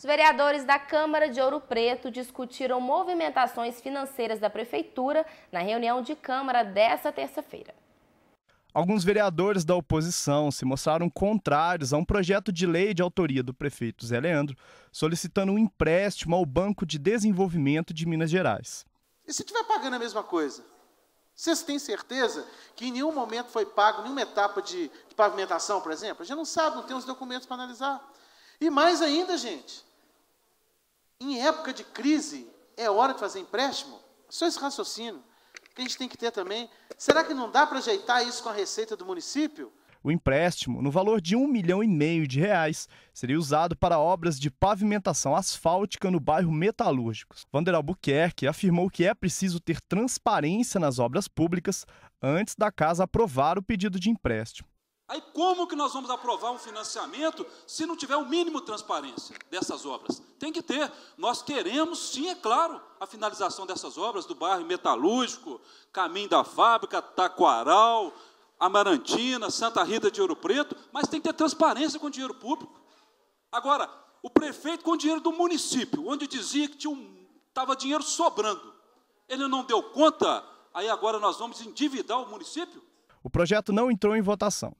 Os vereadores da Câmara de Ouro Preto discutiram movimentações financeiras da Prefeitura na reunião de Câmara desta terça-feira. Alguns vereadores da oposição se mostraram contrários a um projeto de lei de autoria do prefeito Zé Leandro, solicitando um empréstimo ao Banco de Desenvolvimento de Minas Gerais. E se estiver pagando a mesma coisa? Vocês têm certeza que em nenhum momento foi pago nenhuma etapa de, de pavimentação, por exemplo? A gente não sabe, não tem os documentos para analisar. E mais ainda, gente, em época de crise, é hora de fazer empréstimo? Só esse raciocínio que a gente tem que ter também. Será que não dá para ajeitar isso com a receita do município? O empréstimo, no valor de um milhão e meio de reais, seria usado para obras de pavimentação asfáltica no bairro Metalúrgicos. Vander Albuquerque afirmou que é preciso ter transparência nas obras públicas antes da casa aprovar o pedido de empréstimo. Aí como que nós vamos aprovar um financiamento se não tiver o mínimo de transparência dessas obras? Tem que ter. Nós queremos, sim, é claro, a finalização dessas obras do bairro metalúrgico, Caminho da Fábrica, Taquaral, Amarantina, Santa Rita de Ouro Preto, mas tem que ter transparência com o dinheiro público. Agora, o prefeito com o dinheiro do município, onde dizia que tinha um, tava dinheiro sobrando, ele não deu conta, aí agora nós vamos endividar o município? O projeto não entrou em votação.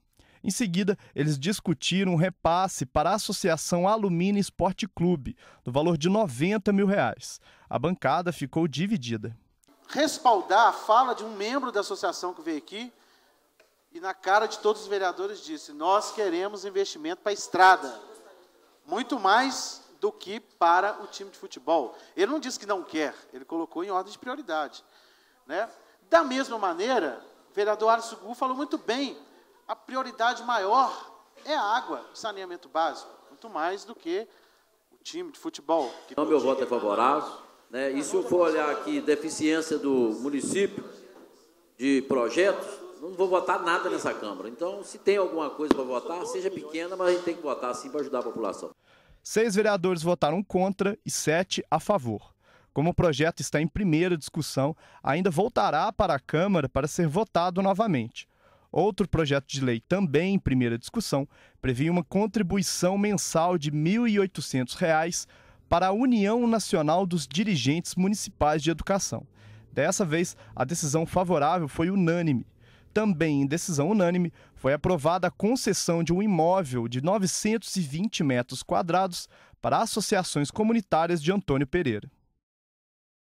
Em seguida, eles discutiram um repasse para a Associação Alumínio Esporte Clube, no valor de 90 mil reais. A bancada ficou dividida. Respaldar a fala de um membro da associação que veio aqui e, na cara de todos os vereadores, disse: Nós queremos investimento para a estrada, muito mais do que para o time de futebol. Ele não disse que não quer, ele colocou em ordem de prioridade. Né? Da mesma maneira, o vereador Arce Gu falou muito bem a prioridade maior é a água, saneamento básico, muito mais do que o time de futebol. então, meu voto é favorável. Né? E se eu for olhar aqui deficiência do município de projetos, não vou votar nada nessa Câmara. Então, se tem alguma coisa para votar, seja pequena, mas a gente tem que votar sim para ajudar a população. Seis vereadores votaram contra e sete a favor. Como o projeto está em primeira discussão, ainda voltará para a Câmara para ser votado novamente. Outro projeto de lei, também em primeira discussão, previa uma contribuição mensal de R$ 1.800 para a União Nacional dos Dirigentes Municipais de Educação. Dessa vez, a decisão favorável foi unânime. Também em decisão unânime, foi aprovada a concessão de um imóvel de 920 metros quadrados para associações comunitárias de Antônio Pereira.